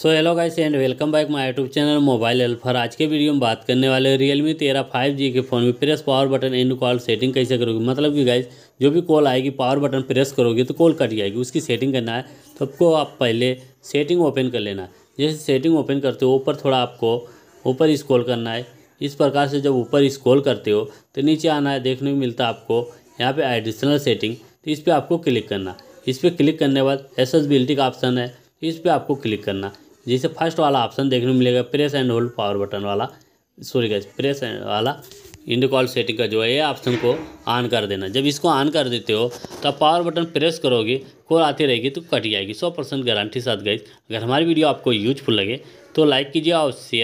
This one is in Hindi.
so hello guys and welcome back my YouTube channel mobile एल्फर आज के वीडियो में बात करने वाले रियलमी तेरह फाइव जी के फ़ोन में press power button end call setting कैसे करोगे मतलब कि गाइस जो भी कॉल आएगी पावर बटन प्रेस करोगे तो कॉल कट जाएगी उसकी सेटिंग करना है तो आपको आप पहले सेटिंग ओपन कर लेना जैसे सेटिंग ओपन करते हो ऊपर थोड़ा आपको ऊपर स्कॉल करना है इस प्रकार से जब ऊपर स्कॉल करते हो तो नीचे आना है देखने को मिलता है आपको यहाँ पर एडिशनल सेटिंग तो इस पर आपको क्लिक करना इस पर क्लिक करने के बाद एसेसबिलिटी का ऑप्शन है इस पर आपको क्लिक करना जैसे फर्स्ट वाला ऑप्शन देखने को मिलेगा press and hold power button वाला सॉरी गैस प्रेस एंड वाला इंड कॉल सेटिंग का जो है ये ऑप्शन को ऑन कर देना जब इसको ऑन कर देते हो तो पावर बटन प्रेस करोगे कॉल आती रहेगी तो कट जाएगी सौ परसेंट गारंटी साथ गई अगर हमारी वीडियो आपको यूजफुल लगे तो लाइक कीजिए और शेयर